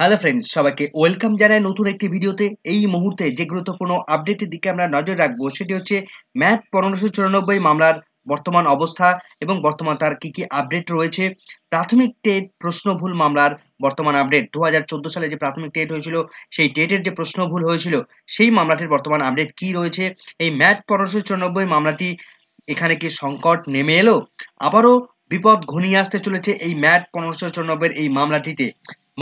hello friends সবাইকে welcome জানাই নতুন একটি ভিডিওতে এই মুহূর্তে যে গুরুত্বপূর্ণ আপডেটের দিকে আমরা নজর রাখবো সেটি হচ্ছে ম্যাট পনেরোশো চুরানব্বই মামলার বর্তমান অবস্থা এবং বর্তমান তার কী কী আপডেট রয়েছে প্রাথমিক টেট প্রশ্ন ভুল মামলার বর্তমান আপডেট দু হাজার সালে যে প্রাথমিক টেট হয়েছিল সেই টেটের যে প্রশ্ন ভুল হয়েছিল সেই মামলাটির বর্তমান আপডেট কি রয়েছে এই ম্যাট পনেরোশো চুরানব্বই মামলাটি এখানে কি সংকট নেমে এলো আবারও বিপদ ঘনিয়ে আসতে চলেছে এই ম্যাট পনেরোশো চুরানব্বইয়ের এই মামলাটিতে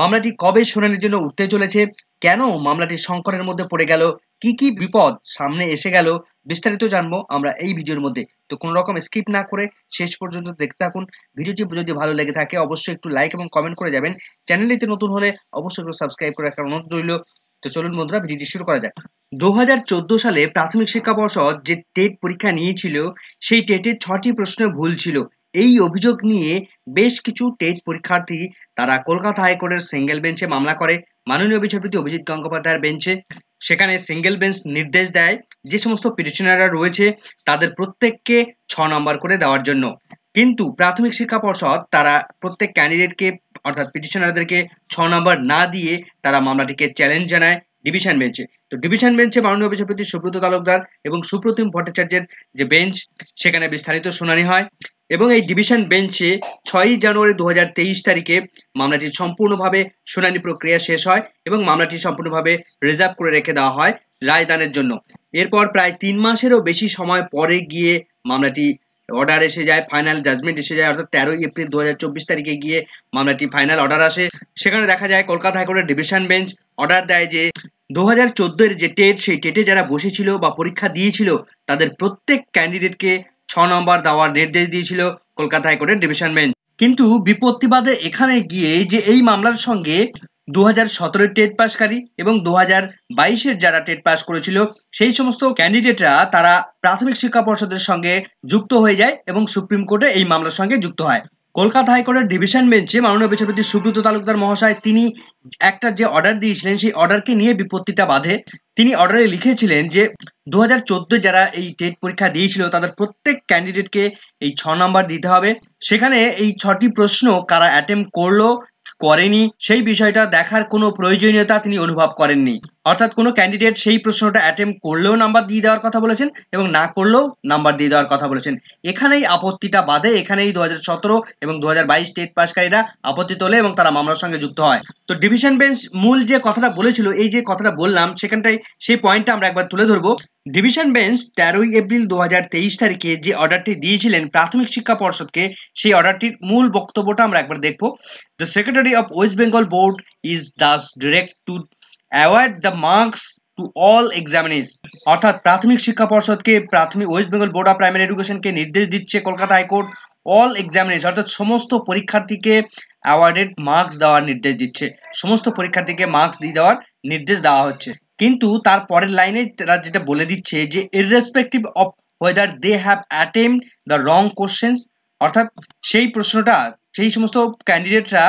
মামলাটি কবে শুনানির জন্য উঠতে চলেছে কেন মামলাটি সংকটের মধ্যে পড়ে গেল কি কি বিপদ সামনে এসে গেল বিস্তারিত জানবো আমরা এই ভিডিওর মধ্যে তো কোনো রকম স্কিপ না করে শেষ পর্যন্ত দেখতে থাকুন ভিডিওটি যদি ভালো লেগে থাকে অবশ্যই একটু লাইক এবং কমেন্ট করে যাবেন চ্যানেলটিতে নতুন হলে অবশ্যই একটু সাবস্ক্রাইব করে রাখার অনুরোধ রইল তো চলুন বন্ধুরা ভিডিওটি শুরু করা যাক দু সালে প্রাথমিক শিক্ষা পর্ষদ যে টেট পরীক্ষা নিয়েছিল সেই টেটের ছটি প্রশ্ন ভুল ছিল এই অভিযোগ নিয়ে বেশ কিছু টেট পরীক্ষার্থী তারা কলকাতা হাইকোর্টের সিঙ্গেল বেঞ্চে মামলা করে মাননীয় বিচারপতি অভিজিৎ গঙ্গোপাধ্যায়ের বেঞ্চে সেখানে সিঙ্গেল বেঞ্চ নির্দেশ দেয় যে সমস্ত পিটিশনাররা রয়েছে তাদের প্রত্যেককে ছ নম্বর করে দেওয়ার জন্য কিন্তু প্রাথমিক শিক্ষা পর্ষদ তারা প্রত্যেক ক্যান্ডিডেটকে অর্থাৎ পিটিশনারদেরকে ছ নম্বর না দিয়ে তারা মামলাটিকে চ্যালেঞ্জ জানায় ডিভিশন বেঞ্চে তো ডিভিশন বেঞ্চে মাননীয় বিচারপতি সুব্রত তালুকদার এবং সুপ্রতিম ভট্টাচার্যের যে বেঞ্চ সেখানে বিস্তারিত শুনানি হয় এবং এই ডিভিশন বেঞ্চে ছয়ই জানুয়ারি দু তারিখে মামলাটি সম্পূর্ণভাবে শুনানি প্রক্রিয়া শেষ হয় এবং মামলাটি সম্পূর্ণভাবে রিজার্ভ করে রেখে দেওয়া হয় রায়দানের জন্য এরপর প্রায় তিন মাসেরও বেশি সময় পরে গিয়ে মামলাটি অর্ডার এসে যায় ফাইনাল জাজমেন্ট এসে যায় অর্থাৎ তেরোই এপ্রিল দু তারিখে গিয়ে মামলাটি ফাইনাল অর্ডার আসে সেখানে দেখা যায় কলকাতা হাইকোর্টের ডিভিশন বেঞ্চ অর্ডার দেয় যে দু হাজার যে টেট সেই টেটে যারা বসেছিল বা পরীক্ষা দিয়েছিল তাদের প্রত্যেক ক্যান্ডিডেটকে ছ নম্বর দেওয়ার নির্দেশ দিয়েছিল কলকাতা হাইকোর্টের ডিভিশন বেঞ্চ কিন্তু বিপত্তিবাদে এখানে গিয়ে যে এই মামলার সঙ্গে দু হাজার সতেরোর টেট পাসকারী এবং দু হাজার বাইশের যারা টেট পাস করেছিল সেই সমস্ত ক্যান্ডিডেটরা তারা প্রাথমিক শিক্ষা পর্ষদের সঙ্গে যুক্ত হয়ে যায় এবং সুপ্রিম কোর্টে এই মামলার সঙ্গে যুক্ত হয় কলকাতা হাইকোর্টের ডিভিশন বেঞ্চে মাননীয় বিচারপতি সুব্রত তালুকদার মহাশয় তিনি একটা যে অর্ডার দিয়েছিলেন সেই অর্ডারকে নিয়ে বিপত্তিটা বাঁধে তিনি অর্ডারে লিখেছিলেন যে দু হাজার যারা এই টেট পরীক্ষা দিয়েছিল তাদের প্রত্যেক ক্যান্ডিডেটকে এই ছ নম্বর দিতে হবে সেখানে এই ছটি প্রশ্ন কারা অ্যাটেম্প করলো করেনি সেই বিষয়টা দেখার কোনো প্রয়োজনীয়তা তিনি অনুভব করেননি অর্থাৎ কোনো ক্যান্ডিডেট সেই প্রশ্নটা অ্যাটেম্প করলেও নাম্বার দিয়ে দেওয়ার কথা বলেছেন এবং না করলেও নাম্বার দিয়ে দেওয়ার কথা বলেছেন এখানেই আপত্তিটা বাদে এখানেই দু এবং দু স্টেট পাসকারীরা আপত্তি তোলে এবং তারা মামলার সঙ্গে যুক্ত হয় তো ডিভিশন বেঞ্চ মূল যে কথাটা বলেছিল এই যে কথাটা বললাম সেখানটাই সেই পয়েন্টটা আমরা একবার তুলে ধরবো ডিভিশন বেঞ্চ তেরোই এপ্রিল দু তেইশ তারিখে যে অর্ডারটি দিয়েছিলেন প্রাথমিক শিক্ষা পর্ষদকে সেই অর্ডারটির মূল বক্তব্যটা আমরা একবার দেখব the secretary of West Bengal board is thus direct to award the marks to all examinees অর্থাৎ প্রাথমিক শিক্ষা পর্ষদকে প্রাথমিক West Bengal board of primary এডুকেশনকে নির্দেশ দিচ্ছে কলকাতা হাইকোর্ট অল এক্সামিনিস অর্থাৎ সমস্ত পরীক্ষার্থীকে অ্যাওয়ার্ডেড মার্কস দেওয়ার নির্দেশ দিচ্ছে সমস্ত পরীক্ষার্থীকে মার্কস দিয়ে দেওয়ার নির্দেশ দেওয়া হচ্ছে কিন্তু তার পরের লাইনে তারা যেটা বলে দিচ্ছে যে irrespective of whether they have attempt the wrong questions অর্থাৎ সেই প্রশ্নটা সেই সমস্ত ক্যান্ডিডেটরা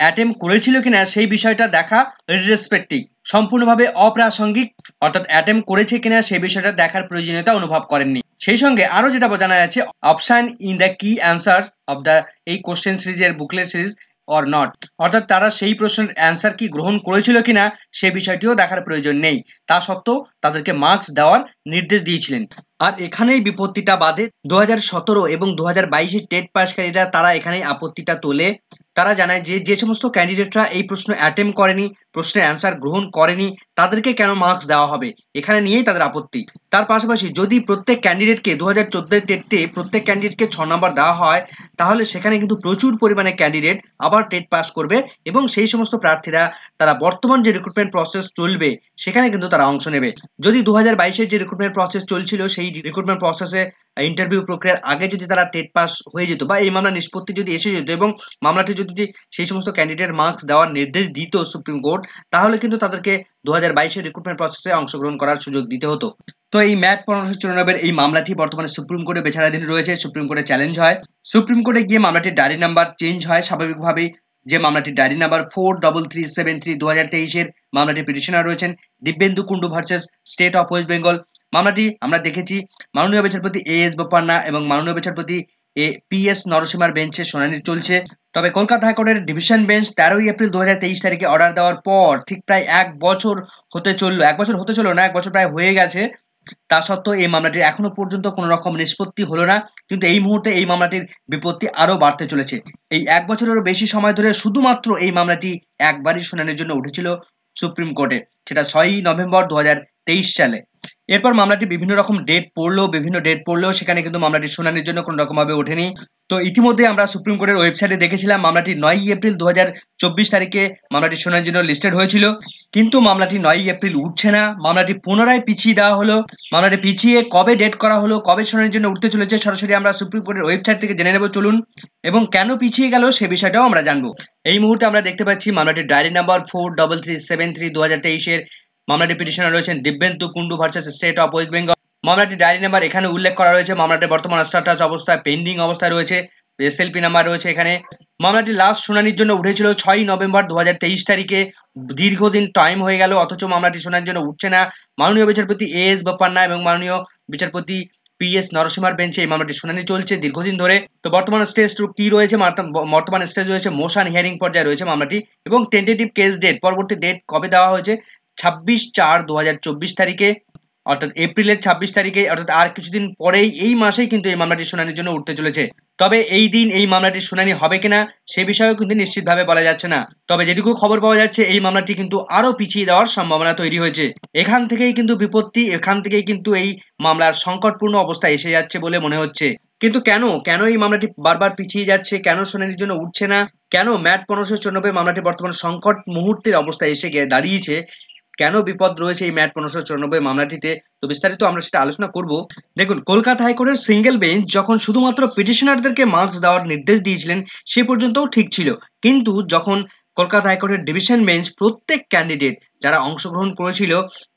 অ্যাটেম্প করেছিল কিনা সেই বিষয়টা দেখা ইররেসপেক্টিভ সম্পূর্ণভাবে অপ্রাসঙ্গিক অর্থাৎ অ্যাটেম্প করেছে কিনা সেই বিষয়টা দেখার প্রয়োজনীয়তা অনুভব করেননি সেই সঙ্গে আরও যেটা জানা যাচ্ছে option in the key answer of the এই কোশ্চেন সিরিজের বুকলেট সিরিজ অর নট অর্থাৎ তারা সেই প্রশ্নের অ্যান্সার কি গ্রহণ করেছিল কিনা সে বিষয়টিও দেখার প্রয়োজন নেই তা সত্ত্বেও তাদেরকে মার্কস দেওয়ার নির্দেশ দিয়েছিলেন আর এখানেই বিপত্তিটা বাদে দু হাজার সতেরো এবং দু হাজার বাইশের টেট পাশকারীরা তারা এখানে আপত্তিটা তোলে তারা জানায় যে যে সমস্ত ক্যান্ডিডেটরা এই প্রশ্ন অ্যাটেম্প করেনি প্রশ্নের অ্যান্সার গ্রহণ করেনি তাদেরকে কেন মার্কস দেওয়া হবে এখানে নিয়েই তাদের আপত্তি তার পাশাপাশি যদি প্রত্যেক ক্যান্ডিডেটকে দু হাজার চোদ্দের টেটে প্রত্যেক ক্যান্ডিডেটকে ছ নম্বর দেওয়া হয় তাহলে সেখানে কিন্তু প্রচুর পরিমাণে ক্যান্ডিডেট আবার টেট পাস করবে এবং সেই সমস্ত প্রার্থীরা তারা বর্তমান যে রিক্রুটমেন্ট প্রসেস চলবে সেখানে কিন্তু তারা অংশ নেবে যদি দু হাজার বাইশের যে রিক্রুটমেন্ট প্রসেস চলছিল সেই এই রিক্রুটমেন্ট প্রসেসে ইন্টারভিউ প্রক্রিয়ার আগে যদি তারা টেট পাস হয়ে যেত বা এই মামলা নিষ্পত্তি যদি এসে যেত এবং মামলাটি যদি সেই সমস্ত ক্যান্ডিডেট মার্কস দেওয়ার নির্দেশ দিত সুপ্রিম কোর্ট তাহলে কিন্তু তাদেরকে দু হাজার বাইশের রিক্রুটমেন্ট প্রসেসে অংশগ্রহণ করার সুযোগ দিতে হতো তো এই ম্যাট পনেরোশো চুরানব্বই এই মামলাটি বর্তমানে সুপ্রিম কোর্টে বেচারাধীন রয়েছে সুপ্রিম কোর্টে চ্যালেঞ্জ হয় সুপ্রিম কোর্টে গিয়ে মামলাটির ডায়েরি নাম্বার চেঞ্জ হয় স্বাভাবিকভাবেই যে মামলাটি diary number four double three seven three দু হাজার তেইশের মামলাটির পিটিশনার রয়েছেন Dibyendu Kundu versus state of West Bengal মামলাটি আমরা দেখেছি মাননীয় বিচারপতি এ এস বোপান্না এবং মাননীয় বিচারপতি এ পি এস নরসিমার বেঞ্চে শুনানি চলছে তবে কলকাতা হাইকোর্টের ডিভিশন বেঞ্চ তেরোই এপ্রিল দু হাজার তেইশ তারিখে অর্ডার দেওয়ার পর ঠিক প্রায় এক বছর হতে চললো এক বছর হতে চললো না এক বছর প্রায় হয়ে গেছে তা সত্ত্বেও এই মামলাটির এখনো পর্যন্ত কোনো রকম নিষ্পত্তি হলো না কিন্তু এই মুহূর্তে এই মামলাটির বিপত্তি আরও বাড়তে চলেছে এই এক বছরেরও বেশি সময় ধরে শুধুমাত্র এই মামলাটি একবারই শুনানির জন্য উঠেছিল সুপ্রিম কোর্টে সেটা ছয়ই নভেম্বর দু সালে এরপর মামলাটি বিভিন্ন রকম ডেট পড়লো বিভিন্ন ডেট পড়লেও সেখানে কিন্তু মামলাটি শুনানির জন্য কোনো রকমভাবে ওঠেনি তো ইতিমধ্যে আমরা সুপ্রিম কোর্টের ওয়েবসাইটে দেখেছিলাম মামলাটি নয়ই এপ্রিল দু তারিখে মামলাটি শোনার জন্য লিস্টেড হয়েছিল কিন্তু মামলাটি নয়ই এপ্রিল উঠছে না মামলাটি পুনরায় পিছিয়ে দেওয়া হলো মামলাটি পিছিয়ে কবে ডেট করা হলো কবে শোনার জন্য উঠতে চলেছে সরাসরি আমরা সুপ্রিম কোর্টের ওয়েবসাইট থেকে জেনে নেব চলুন এবং কেন পিছিয়ে গেল সে বিষয়টাও আমরা জানবো এই মুহূর্তে আমরা দেখতে পাচ্ছি মামলাটির diary number four double three seven three দু হাজার তেইশের মামলাটি পিটিশনে রয়েছেন Dibyendu Kundu versus state of West Bengal মামলাটি ডায়েরি নাম্বার এখানে উল্লেখ করা রয়েছে মামলাটি বর্তমান স্টার্টাস অবস্থায় পেন্ডিং অবস্থায় রয়েছে এসএলপি নাম্বার রয়েছে এখানে মামলাটি লাস্ট শুনানির জন্য উঠেছিল ছয়ই নভেম্বর দু তারিখে দীর্ঘদিন টাইম হয়ে গেল অথচ মামলাটি শোনার জন্য উঠছে না মাননীয় বিচারপতি এ এস বাপ্পান্না এবং মাননীয় বিচারপতি পি এস নরসিমার বেঞ্চে এই মামলাটি শুনানি চলছে দীর্ঘদিন ধরে তো বর্তমান স্টেজ টু কি রয়েছে বর্তমান স্টেজ রয়েছে মোশন হিয়ারিং পর্যায়ে রয়েছে মামলাটি এবং টেন্টেটিভ কেস ডেট পরবর্তী ডেট কবে দেওয়া হয়েছে ছাব্বিশ চার দু তারিখে অর্থাৎ এপ্রিলের ছাব্বিশ তারিখে অর্থাৎ আর কিছুদিন পরেই এই মাসেই কিন্তু এই মামলাটির শুনানির জন্য উঠতে চলেছে তবে এই দিন এই মামলাটির শুনানি হবে কিনা সে বিষয়েও কিন্তু নিশ্চিতভাবে বলা যাচ্ছে না তবে যেটুকু খবর পাওয়া যাচ্ছে এই মামলাটি কিন্তু আরও পিছিয়ে দেওয়ার সম্ভাবনা তৈরি হয়েছে এখান থেকেই কিন্তু বিপত্তি এখান থেকেই কিন্তু এই মামলার সংকটপূর্ণ অবস্থা এসে যাচ্ছে বলে মনে হচ্ছে কিন্তু কেন কেন এই মামলাটি বারবার পিছিয়ে যাচ্ছে কেন শুনানির জন্য উঠছে না কেন ম্যাট পনেরোশো চৌরানব্বই মামলাটি বর্তমান সংকট মুহূর্তের অবস্থায় এসে গিয়ে দাঁড়িয়েছে কেন বিপদ রয়েছে এই ম্যাট পনেরোশো চুরানব্বই মামলাটিতে তো বিস্তারিত আমরা সেটা আলোচনা করব দেখুন কলকাতা হাইকোর্টের সিঙ্গেল বেঞ্চ যখন শুধুমাত্র পিটিশনারদেরকে মার্কস দেওয়ার নির্দেশ দিয়েছিলেন সে পর্যন্তও ঠিক ছিল কিন্তু যখন কলকাতা হাইকোর্টের ডিভিশন বেঞ্চ প্রত্যেক ক্যান্ডিডেট যারা অংশগ্রহণ করেছিল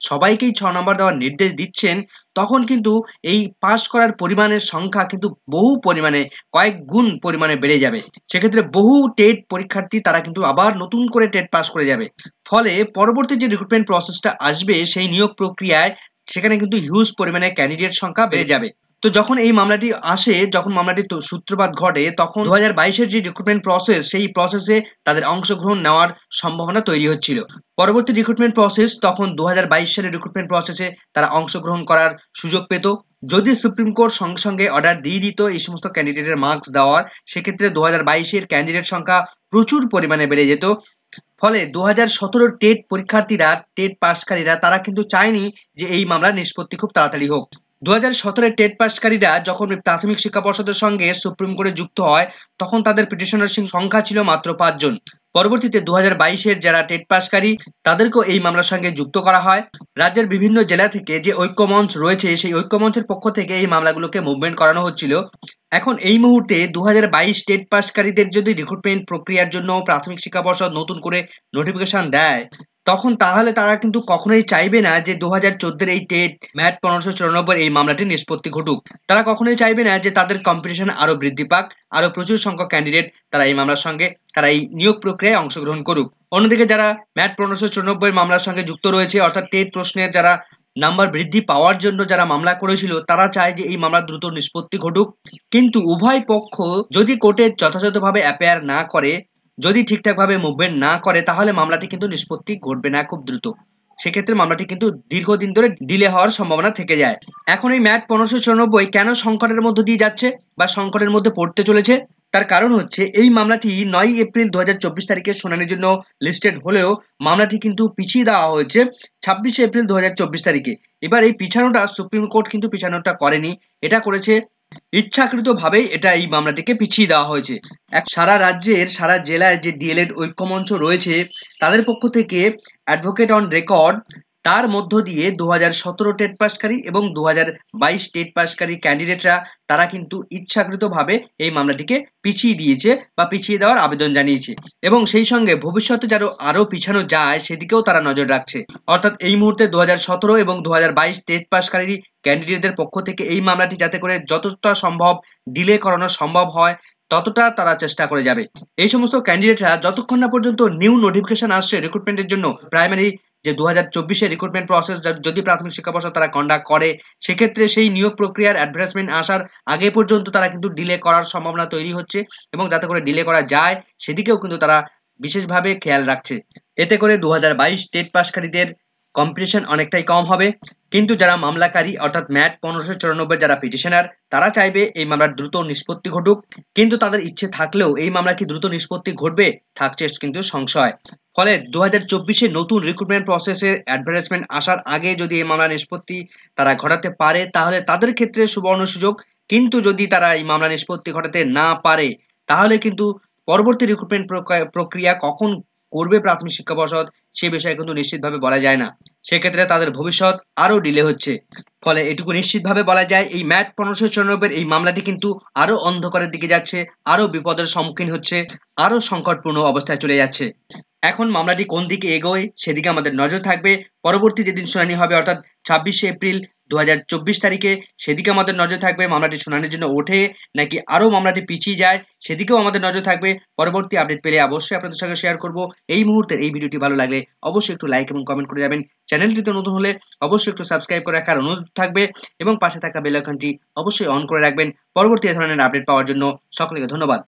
সবাইকেই ছ নম্বর দেওয়ার নির্দেশ দিচ্ছেন তখন কিন্তু এই পাশ করার পরিমাণের সংখ্যা কিন্তু বহু পরিমাণে কয়েক গুণ পরিমাণে বেড়ে যাবে সেক্ষেত্রে বহু টেট পরীক্ষার্থী তারা কিন্তু আবার নতুন করে টেট পাস করে যাবে ফলে পরবর্তী যে রিক্রুটমেন্ট প্রসেসটা আসবে সেই নিয়োগ প্রক্রিয়ায় সেখানে কিন্তু হিউজ পরিমাণে ক্যান্ডিডেট সংখ্যা বেড়ে যাবে তো যখন এই মামলাটি আসে যখন মামলাটি সূত্রপাত ঘটে তখন দু হাজার বাইশের যে রিক্রুটমেন্ট প্রসেস সেই প্রসেসে তাদের অংশগ্রহণ নেওয়ার সম্ভাবনা তৈরি হচ্ছিল পরবর্তী রিক্রুটমেন্ট প্রসেস তখন দু হাজার বাইশ সালের রিক্রুটমেন্ট প্রসেসে তারা অংশগ্রহণ করার সুযোগ পেত যদি সুপ্রিম কোর্ট সঙ্গে সঙ্গে অর্ডার দিয়ে দিত এই সমস্ত ক্যান্ডিডেটের মার্কস দেওয়ার সেক্ষেত্রে দু হাজার বাইশের ক্যান্ডিডেট সংখ্যা প্রচুর পরিমাণে বেড়ে যেত ফলে দু হাজার সতেরো টেট পরীক্ষার্থীরা টেট পাশকারীরা তারা কিন্তু চায়নি যে এই মামলা নিষ্পত্তি খুব তাড়াতাড়ি হোক দু হাজার সতেরো টেট পাশকারীরা যখন প্রাথমিক শিক্ষা পর্ষদের সঙ্গে সুপ্রিম কোর্টে যুক্ত হয় তখন তাদের পিটিশনার সংখ্যা ছিল মাত্র পাঁচজন পরবর্তীতে দু হাজার বাইশের যারা টেট পাশকারী তাদেরকেও এই মামলার সঙ্গে যুক্ত করা হয় রাজ্যের বিভিন্ন জেলা থেকে যে ঐক্যমঞ্চ রয়েছে সেই ঐক্যমঞ্চের পক্ষ থেকে এই মামলাগুলোকে মুভমেন্ট করানো হচ্ছিল এখন এই মুহূর্তে দু হাজার বাইশ টেট পাশকারীদের যদি রিক্রুটমেন্ট প্রক্রিয়ার জন্য প্রাথমিক শিক্ষা পর্ষদ নতুন করে নোটিফিকেশন দেয় তখন তাহলে তারা কিন্তু কখনোই চাইবে না যে দু হাজার চোদ্দের এই টেট ম্যাট পনেরোশো চুরানব্বই এই মামলাটি নিষ্পত্তি ঘটুক তারা কখনোই চাইবে না যে তাদের কম্পিটিশন আরও বৃদ্ধি পাক আরও প্রচুর সংখ্যক ক্যান্ডিডেট তারা এই মামলার সঙ্গে তারা এই নিয়োগ প্রক্রিয়ায় অংশগ্রহণ করুক অন্যদিকে যারা ম্যাট পনেরোশো চুরানব্বই মামলার সঙ্গে যুক্ত রয়েছে অর্থাৎ টেট প্রশ্নের যারা নাম্বার বৃদ্ধি পাওয়ার জন্য যারা মামলা করেছিল তারা চায় যে এই মামলা দ্রুত নিষ্পত্তি ঘটুক কিন্তু উভয় পক্ষ যদি কোর্টে যথাযথভাবে অ্যাপেয়ার না করে যদি ঠিকঠাকভাবে মুভমেন্ট না করে তাহলে মামলাটি কিন্তু নিষ্পত্তি ঘটবে না খুব দ্রুত সেক্ষেত্রে মামলাটি কিন্তু দীর্ঘদিন ধরে ডিলে হওয়ার সম্ভাবনা থেকে যায় এখন এই ম্যাট পনেরোশো চুরানব্বই কেন সংকটের মধ্যে দিয়ে যাচ্ছে বা সংকটের মধ্যে পড়তে চলেছে তার কারণ হচ্ছে এই মামলাটি নয় এপ্রিল দু হাজার চব্বিশ তারিখে শুনানির জন্য লিস্টেড হলেও মামলাটি কিন্তু পিছিয়ে দেওয়া হয়েছে ছাব্বিশে এপ্রিল দু হাজার চব্বিশ তারিখে এবার এই পিছানোটা সুপ্রিম কোর্ট কিন্তু পিছানোটা করেনি এটা করেছে ইচ্ছাকৃতভাবেই এটা এই মামলাটিকে পিছিয়ে দেওয়া হয়েছে এক সারা রাজ্যের সারা জেলায় যে ডিএলএড ঐক্যমঞ্চ রয়েছে তাদের পক্ষ থেকে অ্যাডভোকেট অন রেকর্ড তার মধ্য দিয়ে দু হাজার সতেরো টেট পাসকারী এবং দু হাজার বাইশ টেট পাসকারী ক্যান্ডিডেটরা তারা কিন্তু ইচ্ছাকৃতভাবে এই মামলাটিকে পিছিয়ে দিয়েছে বা পিছিয়ে দেওয়ার আবেদন জানিয়েছে এবং সেই সঙ্গে ভবিষ্যতে যেন আরও পিছানো যায় সেদিকেও তারা নজর রাখছে অর্থাৎ এই মুহূর্তে দু এবং দু হাজার বাইশ টেট পাসকারী ক্যান্ডিডেটদের পক্ষ থেকে এই মামলাটি যাতে করে যতটা সম্ভব ডিলে করানো সম্ভব হয় ততটা তারা চেষ্টা করে যাবে এই সমস্ত ক্যান্ডিডেটরা যতক্ষণ না পর্যন্ত নিউ নোটিফিকেশন আসছে রিক্রুটমেন্টের জন্য প্রাইমারি যে দু হাজার চব্বিশে রিক্রুটমেন্ট প্রসেস যদি প্রাথমিক শিক্ষা পর্ষদ তারা কন্ডাক্ট করে সেক্ষেত্রে সেই নিয়োগ প্রক্রিয়ার অ্যাডভার্টাইজমেন্ট আসার আগে পর্যন্ত তারা কিন্তু ডিলে করার সম্ভাবনা তৈরি হচ্ছে এবং যাতে করে ডিলে করা যায় সেদিকেও কিন্তু তারা বিশেষভাবে খেয়াল রাখছে এতে করে দু হাজার বাইশ টেট পাশকারীদের কম্পিটিশন অনেকটাই কম হবে কিন্তু যারা মামলাকারী অর্থাৎ ম্যাট পনেরোশো চুরানব্বই যারা পিটিশনার তারা চাইবে এই মামলার দ্রুত নিষ্পত্তি ঘটুক কিন্তু তাদের ইচ্ছে থাকলেও এই মামলা কি দ্রুত নিষ্পত্তি ঘটবে থাকছে কিন্তু সংশয় ফলে দু হাজার চব্বিশে নতুন রিক্রুটমেন্ট প্রসেসে অ্যাডভার্টাইজমেন্ট আসার আগে যদি এই মামলা নিষ্পত্তি তারা ঘটাতে পারে তাহলে তাদের ক্ষেত্রে সুবর্ণ সুযোগ কিন্তু যদি তারা এই মামলা নিষ্পত্তি ঘটাতে না পারে তাহলে কিন্তু পরবর্তী রিক্রুটমেন্ট প্রক্রিয়া কখন করবে প্রাথমিক শিক্ষা পর্ষদ সে বিষয়ে কিন্তু নিশ্চিতভাবে বলা যায় না সেক্ষেত্রে তাদের ভবিষ্যৎ আরও ডিলে হচ্ছে ফলে এটুকু নিশ্চিতভাবে বলা যায় এই ম্যাট পনেরোশো চুরানব্বইয়ের এই মামলাটি কিন্তু আরও অন্ধকারের দিকে যাচ্ছে আরও বিপদের সম্মুখীন হচ্ছে আরও সংকটপূর্ণ অবস্থায় চলে যাচ্ছে এখন মামলাটি কোন দিকে এগোয় সেদিকে আমাদের নজর থাকবে পরবর্তী যেদিন শুনানি হবে অর্থাৎ ছাব্বিশে এপ্রিল দু তারিখে সেদিকে আমাদের নজর থাকবে মামলাটি শুনানির জন্য ওঠে নাকি আরও মামলাটি পিছিয়ে যায় সেদিকেও আমাদের নজর থাকবে পরবর্তী আপডেট পেলে অবশ্যই আপনাদের সঙ্গে শেয়ার করব এই মুহূর্তে এই ভিডিওটি ভালো লাগলে অবশ্যই একটু লাইক এবং কমেন্ট করে যাবেন চ্যানেলটিতে নতুন হলে অবশ্যই একটু সাবস্ক্রাইব করে রাখার অনুরোধ থাকবে এবং পাশে থাকা বেলাইকনটি অবশ্যই অন করে রাখবেন পরবর্তী ধরনের আপডেট পাওয়ার জন্য সকলকে ধন্যবাদ